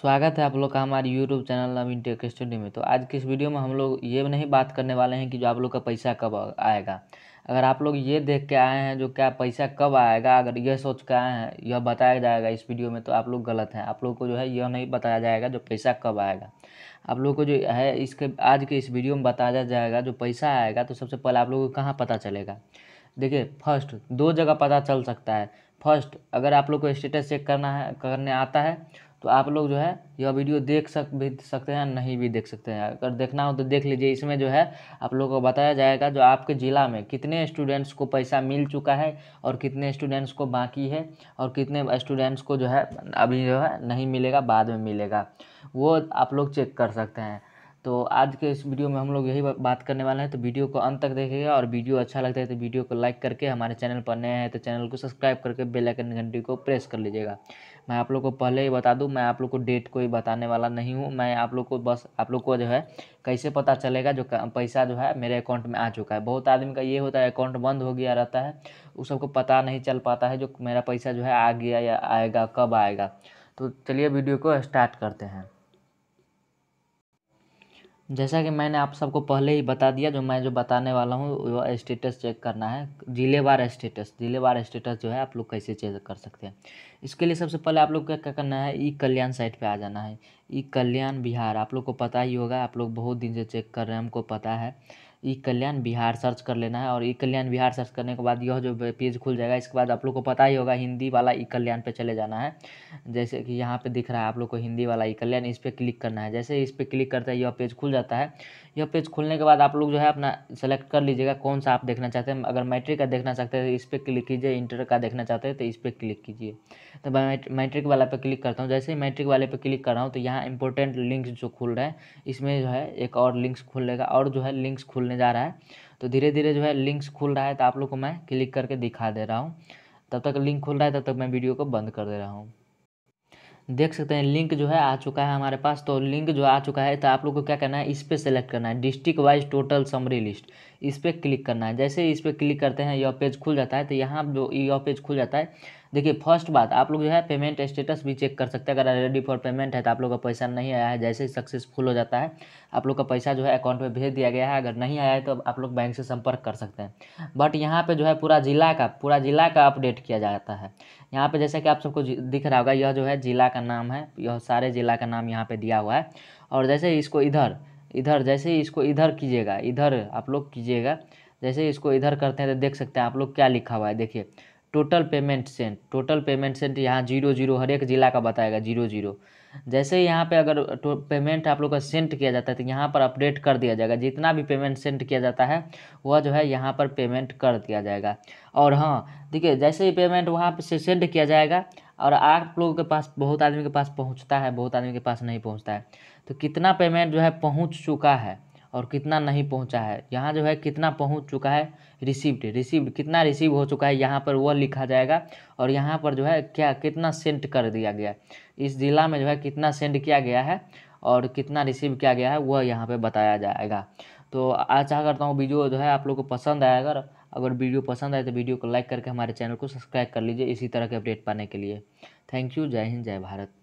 स्वागत है आप लोग का हमारे यूट्यूब चैनल नवीन के स्टूडियो में तो आज के इस वीडियो में हम लोग ये नहीं बात करने वाले हैं कि जो आप लोग का पैसा कब आएगा अगर आप लोग ये देख के आए हैं जो क्या पैसा कब आएगा अगर यह सोच के आए हैं यह बताया जाएगा इस वीडियो में तो आप लोग गलत हैं आप लोग को जो है यह नहीं बताया जाएगा जो पैसा कब आएगा आप लोग को जो है इसके आज के इस वीडियो में बताया जाएगा जो पैसा आएगा तो सबसे पहले आप लोग को कहाँ पता चलेगा देखिए फर्स्ट दो जगह पता चल सकता है फर्स्ट अगर आप लोग को स्टेटस चेक करना है करने आता है तो आप लोग जो है यह वीडियो देख सक भी सकते हैं नहीं भी देख सकते हैं अगर देखना हो तो देख लीजिए इसमें जो है आप लोगों को बताया जाएगा जो आपके ज़िला में कितने स्टूडेंट्स को पैसा मिल चुका है और कितने स्टूडेंट्स को बाकी है और कितने स्टूडेंट्स को जो है अभी जो है नहीं मिलेगा बाद में मिलेगा वो आप लोग चेक कर सकते हैं तो आज के इस वीडियो में हम लोग यही बात करने वाले हैं तो वीडियो को अंत तक देखिएगा और वीडियो अच्छा लगता है तो वीडियो को लाइक करके हमारे चैनल पर नए हैं तो चैनल को सब्सक्राइब करके बेल आइकन घंटी को प्रेस कर लीजिएगा मैं आप लोग को पहले ही बता दूं मैं आप लोग को डेट कोई बताने वाला नहीं हूँ मैं आप लोग को बस आप लोग को जो है कैसे पता चलेगा जो पैसा जो है मेरे अकाउंट में आ चुका है बहुत आदमी का ये होता है अकाउंट बंद हो गया रहता है उस सबको पता नहीं चल पाता है जो मेरा पैसा जो है आ गया या आएगा कब आएगा तो चलिए वीडियो को स्टार्ट करते हैं जैसा कि मैंने आप सबको पहले ही बता दिया जो मैं जो बताने वाला हूँ वो स्टेटस चेक करना है जिलेवार स्टेटस जिलेवार स्टेटस जो है आप लोग कैसे चेक कर सकते हैं इसके लिए सबसे पहले आप लोग क्या क्या करना है ई कल्याण साइट पे आ जाना है ई कल्याण बिहार आप लोग को पता ही होगा आप लोग बहुत दिन से चेक कर रहे हैं हमको पता है ई कल्याण बिहार सर्च कर लेना है और ई कल्याण बिहार सर्च करने के बाद यह जो पेज खुल जाएगा इसके बाद आप लोग को पता ही होगा हिंदी वाला ई कल्याण पे चले जाना है जैसे कि यहाँ पे दिख रहा है आप लोग को हिंदी वाला ई कल्याण इस पर क्लिक करना है जैसे इस पर क्लिक करते है यह पेज खुल जाता है यह पेज खुलने के बाद आप लोग जो है अपना सेलेक्ट कर लीजिएगा कौन सा आप देखना चाहते हैं अगर मैट्रिक का देखना चाहते हैं तो इस पर क्लिक कीजिए इंटर का देखना चाहते हैं तो इस पर क्लिक कीजिए तो मैं मैट्रिक वाला पर क्लिक करता हूँ जैसे ही मैट्रिक वाले पे क्लिक कर रहा हूँ तो यहाँ इंपॉर्टेंट लिंक्स जो खुल रहे हैं इसमें जो है एक और लिंक्स खुलेगा और जो है लिंक्स खुल खुलने जा रहा है तो धीरे धीरे जो है लिंक्स खुल रहा है तो आप लोग को मैं क्लिक करके दिखा दे रहा हूँ तब तक लिंक खुल रहा है तब तक मैं वीडियो को बंद कर दे रहा हूँ देख सकते हैं लिंक जो है आ चुका है हमारे पास तो लिंक जो आ चुका है तो आप लोग को क्या करना है इस पर सेलेक्ट करना है district wise total summary list इस पर क्लिक करना है जैसे इस पर क्लिक करते हैं यह पेज खुल जाता है तो यहाँ जो यह पेज खुल जाता है देखिए फर्स्ट बात आप लोग जो है पेमेंट स्टेटस भी चेक कर सकते हैं अगर रेडी फॉर पेमेंट है तो आप लोग का पैसा नहीं आया है जैसे ही सक्सेसफुल हो जाता है आप लोग का पैसा जो है अकाउंट में भेज दिया गया है अगर नहीं आया है तो आप लोग बैंक से संपर्क कर सकते हैं बट यहाँ पर जो है पूरा जिला का पूरा जिला का अपडेट किया जाता है यहाँ पर जैसा कि आप सबको दिख रहा होगा यह जो है जिला का नाम है यह सारे जिला का नाम यहाँ पर दिया हुआ है और जैसे इसको इधर इधर जैसे ही इसको इधर कीजिएगा इधर आप लोग कीजिएगा जैसे इसको इधर करते हैं तो देख सकते हैं आप लोग क्या लिखा हुआ है देखिए total payment sent total payment sent यहाँ जीरो जीरो हर एक ज़िला का बताएगा जीरो जीरो जैसे ही यहाँ पे अगर तो पेमेंट आप लोग का सेंट किया जाता है तो यहाँ पर अपडेट कर दिया जाएगा जितना भी पेमेंट सेंट किया जाता है वह जो है यहाँ पर पेमेंट कर दिया जाएगा और हाँ देखिए जैसे ही पेमेंट वहाँ से सेंड किया जाएगा और आप लोगों के पास बहुत आदमी के पास पहुँचता है बहुत आदमी के पास नहीं पहुँचता है तो कितना पेमेंट जो है पहुँच चुका है और कितना नहीं पहुंचा है यहाँ जो है कितना पहुंच चुका है रिसीव्ड रिसीव्ड कितना रिसीव हो चुका है यहाँ पर वह लिखा जाएगा और यहाँ पर जो है क्या कितना सेंड कर दिया गया इस ज़िला में जो है कितना सेंड किया गया है और कितना रिसीव किया गया है वह यहाँ पर बताया जाएगा तो आशा करता हूँ वीडियो जो है आप लोग को पसंद आया अगर अगर वीडियो पसंद आए तो वीडियो को लाइक करके हमारे चैनल को सब्सक्राइब कर लीजिए इसी तरह के अपडेट पाने के लिए थैंक यू जय हिंद जय भारत